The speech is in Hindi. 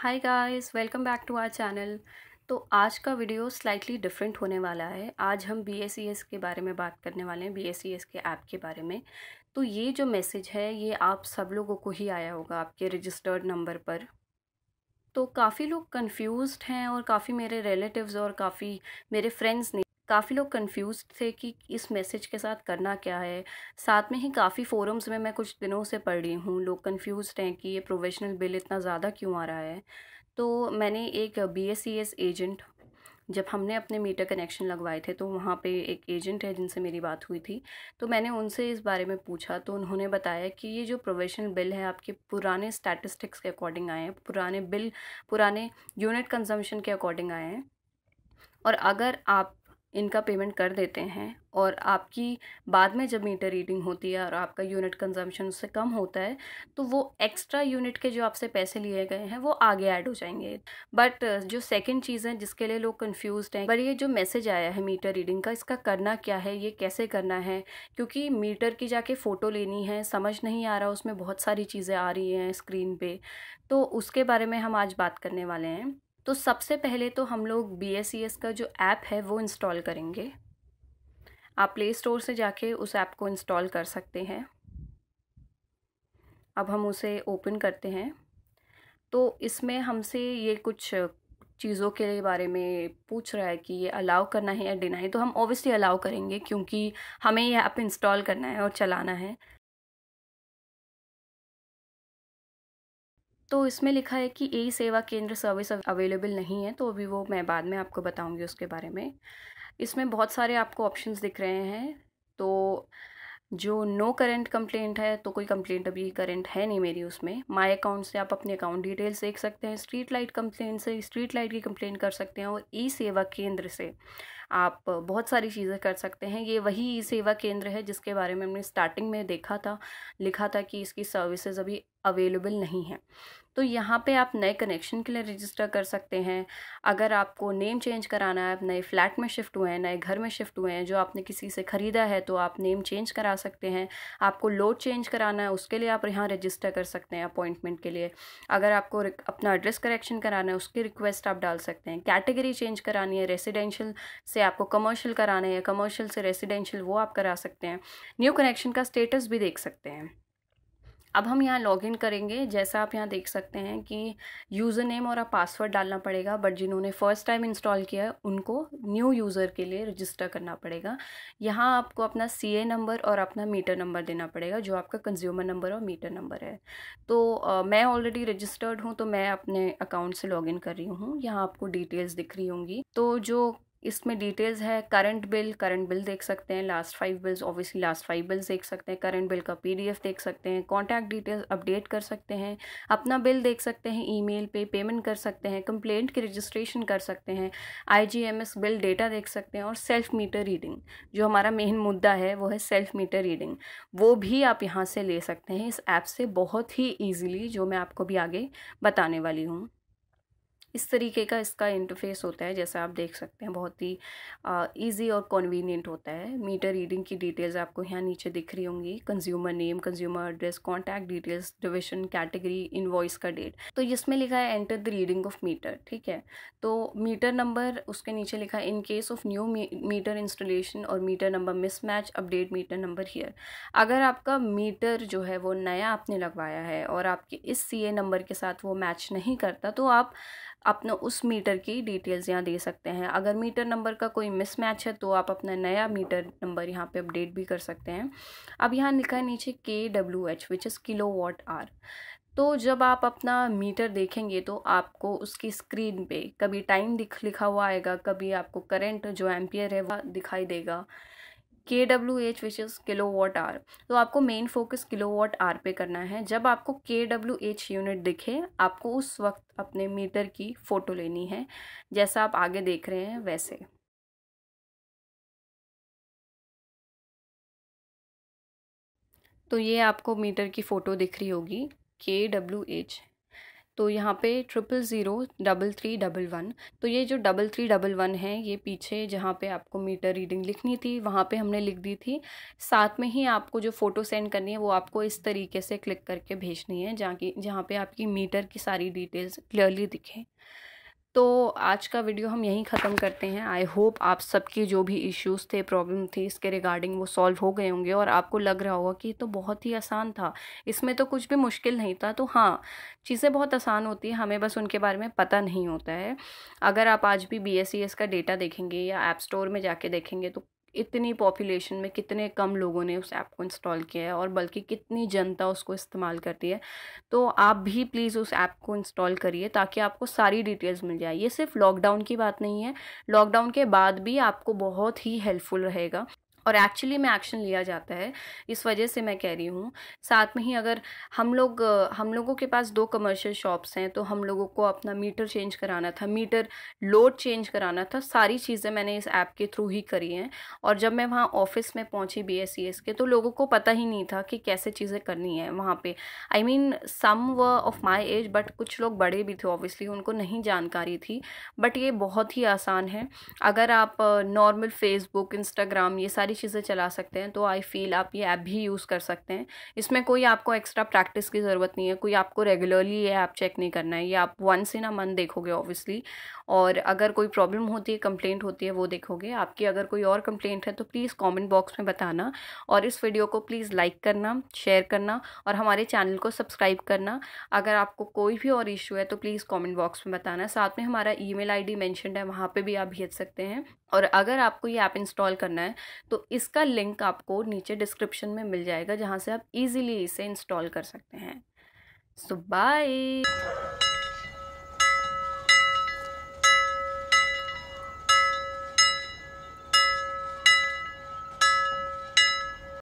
hi guys welcome back to our channel तो आज का वीडियो स्लाइटली डिफरेंट होने वाला है आज हम बी e के बारे में बात करने वाले हैं बी e के ऐप के बारे में तो ये जो मैसेज है ये आप सब लोगों को ही आया होगा आपके रजिस्टर्ड नंबर पर तो काफ़ी लोग कंफ्यूज्ड हैं और काफ़ी मेरे रिलेटिव्स और काफ़ी मेरे फ्रेंड्स ने काफ़ी लोग कंफ्यूज थे कि इस मैसेज के साथ करना क्या है साथ में ही काफ़ी फोरम्स में मैं कुछ दिनों से पढ़ रही हूँ लोग कंफ्यूज हैं कि ये प्रोफेशनल बिल इतना ज़्यादा क्यों आ रहा है तो मैंने एक बी एजेंट e जब हमने अपने मीटर कनेक्शन लगवाए थे तो वहाँ पे एक एजेंट है जिनसे मेरी बात हुई थी तो मैंने उनसे इस बारे में पूछा तो उन्होंने बताया कि ये जो प्रोवेशनल बिल है आपके पुराने स्टैटिस्टिक्स के अकॉर्डिंग आए हैं पुराने बिल पुराने यूनिट कंजम्पशन के अकॉर्डिंग आए हैं और अगर आप इनका पेमेंट कर देते हैं और आपकी बाद में जब मीटर रीडिंग होती है और आपका यूनिट कंजम्पशन उससे कम होता है तो वो एक्स्ट्रा यूनिट के जो आपसे पैसे लिए गए हैं वो आगे ऐड हो जाएंगे बट जो सेकंड चीज़ है जिसके लिए लोग कंफ्यूज हैं पर ये जो मैसेज आया है मीटर रीडिंग का इसका करना क्या है ये कैसे करना है क्योंकि मीटर की जाके फ़ोटो लेनी है समझ नहीं आ रहा उसमें बहुत सारी चीज़ें आ रही हैं स्क्रीन पर तो उसके बारे में हम आज बात करने वाले हैं तो सबसे पहले तो हम लोग बी एस एस का जो ऐप है वो इंस्टॉल करेंगे आप प्ले स्टोर से जाके उस ऐप को इंस्टॉल कर सकते हैं अब हम उसे ओपन करते हैं तो इसमें हमसे ये कुछ चीज़ों के बारे में पूछ रहा है कि ये अलाउ करना है या डिनाई तो हम ओबियसली अलाउ करेंगे क्योंकि हमें यह ऐप इंस्टॉल करना है और चलाना है तो इसमें लिखा है कि ई सेवा केंद्र सर्विस अवेलेबल नहीं है तो अभी वो मैं बाद में आपको बताऊंगी उसके बारे में इसमें बहुत सारे आपको ऑप्शंस दिख रहे हैं तो जो नो करेंट कंप्लेंट है तो कोई कंप्लेंट अभी करेंट है नहीं मेरी उसमें माय अकाउंट से आप अपने अकाउंट डिटेल्स देख सकते हैं स्ट्रीट लाइट कंप्लेंट से स्ट्रीट लाइट की कंप्लेंट कर सकते हैं और ई सेवा केंद्र से आप बहुत सारी चीज़ें कर सकते हैं ये वही सेवा केंद्र है जिसके बारे में हमने स्टार्टिंग में देखा था लिखा था कि इसकी सर्विसेज अभी अवेलेबल नहीं है तो यहाँ पे आप नए कनेक्शन के लिए रजिस्टर कर सकते हैं अगर आपको नेम चेंज कराना है आप नए फ्लैट में शिफ्ट हुए हैं नए घर में शिफ्ट हुए हैं जो आपने किसी से ख़रीदा है तो आप नेम चेंज करा सकते हैं आपको लोड चेंज कराना है उसके लिए आप यहाँ रजिस्टर कर सकते हैं अपॉइंटमेंट के लिए अगर आपको अपना एड्रेस करेक्शन कराना है उसकी रिक्वेस्ट आप डाल सकते हैं कैटेगरी चेंज करानी है रेसिडेंशियल से से आपको कमर्शियल कराने हैं कमर्शियल से रेजिडेंशियल वो आप करा सकते हैं न्यू कनेक्शन का स्टेटस भी देख सकते हैं अब हम यहाँ लॉगिन करेंगे जैसा आप यहाँ देख सकते हैं कि यूज़र नेम और आप पासवर्ड डालना पड़ेगा बट जिन्होंने फ़र्स्ट टाइम इंस्टॉल किया है उनको न्यू यूज़र के लिए रजिस्टर करना पड़ेगा यहाँ आपको अपना सीए नंबर और अपना मीटर नंबर देना पड़ेगा जो आपका कंज्यूमर नंबर और मीटर नंबर है तो आ, मैं ऑलरेडी रजिस्टर्ड हूँ तो मैं अपने अकाउंट से लॉग कर रही हूँ यहाँ आपको डिटेल्स दिख रही होंगी तो जो इसमें डिटेल्स है करंट बिल करंट बिल देख सकते हैं last five bills obviously last five bills देख सकते हैं करंट बिल का पीडीएफ देख सकते हैं कॉन्टैक्ट डिटेल्स अपडेट कर सकते हैं अपना बिल देख सकते हैं ईमेल पे पेमेंट कर सकते हैं कंप्लेंट की रजिस्ट्रेशन कर सकते हैं आईजीएमएस बिल डेटा देख सकते हैं और सेल्फ मीटर रीडिंग जो हमारा मेन मुद्दा है वो है सेल्फ मीटर रीडिंग वो भी आप यहाँ से ले सकते हैं इस ऐप से बहुत ही ईजिली जो मैं आपको भी आगे बताने वाली हूँ इस तरीके का इसका इंटरफेस होता है जैसा आप देख सकते हैं बहुत ही ईजी और कन्वीनियंट होता है मीटर रीडिंग की डिटेल्स आपको यहाँ नीचे दिख रही होंगी consumer name consumer address contact details division category invoice का डेट तो इसमें लिखा है enter the reading of meter ठीक है तो मीटर नंबर उसके नीचे लिखा है in case of new meter installation और meter number mismatch update meter number here अगर आपका मीटर जो है वो नया आपने लगवाया है और आपके इस सी नंबर के साथ वो मैच नहीं करता तो आप अपने उस मीटर की डिटेल्स यहाँ दे सकते हैं अगर मीटर नंबर का कोई मिसमैच है तो आप अपना नया मीटर नंबर यहाँ पे अपडेट भी कर सकते हैं अब यहाँ लिखा है नीचे K W H which is kilowatt hour तो जब आप अपना मीटर देखेंगे तो आपको उसकी स्क्रीन पे कभी टाइम दिख लिखा हुआ आएगा कभी आपको करंट जो एम्पियर है वह दिखाई देगा K W H which is kilowatt hour तो आपको main focus kilowatt hour पे करना है जब आपको के डब्ल्यू एच यूनिट दिखे आपको उस वक्त अपने मीटर की फ़ोटो लेनी है जैसा आप आगे देख रहे हैं वैसे तो ये आपको मीटर की फ़ोटो दिख रही होगी के डब्ल्यू एच तो यहाँ पे triple zero double three double one तो ये जो डबल थ्री डबल वन है ये पीछे जहाँ पे आपको मीटर रीडिंग लिखनी थी वहाँ पे हमने लिख दी थी साथ में ही आपको जो फ़ोटो सेंड करनी है वो आपको इस तरीके से क्लिक करके भेजनी है जहाँ की जहाँ पर आपकी मीटर की सारी डिटेल्स क्लियरली दिखें तो आज का वीडियो हम यहीं ख़त्म करते हैं आई होप आप सबके जो भी इश्यूज़ थे प्रॉब्लम थी इसके रिगार्डिंग वो सॉल्व हो गए होंगे और आपको लग रहा होगा कि ये तो बहुत ही आसान था इसमें तो कुछ भी मुश्किल नहीं था तो हाँ चीज़ें बहुत आसान होती हैं हमें बस उनके बारे में पता नहीं होता है अगर आप आज भी बी e का डेटा देखेंगे या ऐप स्टोर में जाके देखेंगे तो इतनी पॉपुलेशन में कितने कम लोगों ने उस ऐप को इंस्टॉल किया है और बल्कि कितनी जनता उसको इस्तेमाल करती है तो आप भी प्लीज़ उस ऐप को इंस्टॉल करिए ताकि आपको सारी डिटेल्स मिल जाए ये सिर्फ लॉकडाउन की बात नहीं है लॉकडाउन के बाद भी आपको बहुत ही हेल्पफुल रहेगा और एक्चुअली में एक्शन लिया जाता है इस वजह से मैं कह रही हूँ साथ में ही अगर हम लोग हम लोगों के पास दो कमर्शियल शॉप्स हैं तो हम लोगों को अपना मीटर चेंज कराना था मीटर लोड चेंज कराना था सारी चीज़ें मैंने इस ऐप के थ्रू ही करी हैं और जब मैं वहाँ ऑफिस में पहुँची बी के तो लोगों को पता ही नहीं था कि कैसे चीज़ें करनी है वहाँ पर आई मीन सम व ऑफ माई एज बट कुछ लोग बड़े भी थे ऑब्वियसली उनको नहीं जानकारी थी बट ये बहुत ही आसान है अगर आप नॉर्मल फेसबुक इंस्टाग्राम ये सारी चीज़ें चला सकते हैं तो आई फील आप ये ऐप भी यूज़ कर सकते हैं इसमें कोई आपको एक्स्ट्रा प्रैक्टिस की ज़रूरत नहीं है कोई आपको रेगुलरली ये ऐप चेक नहीं करना है ये आप वंस इन अ मंथ देखोगे ऑब्वियसली और अगर कोई प्रॉब्लम होती है कंप्लेंट होती है वो देखोगे आपकी अगर कोई और कंप्लेंट है तो प्लीज़ कॉमेंट बॉक्स में बताना और इस वीडियो को प्लीज़ लाइक करना शेयर करना और हमारे चैनल को सब्सक्राइब करना अगर आपको कोई भी और इशू है तो प्लीज़ कॉमेंट बॉक्स में बताना साथ में हमारा आई डी मेंशनड है वहाँ पर भी आप भेज सकते हैं और अगर आपको ये ऐप इंस्टॉल करना है तो तो इसका लिंक आपको नीचे डिस्क्रिप्शन में मिल जाएगा जहाँ से आप इजीली इसे इंस्टॉल कर सकते हैं सो so, बाय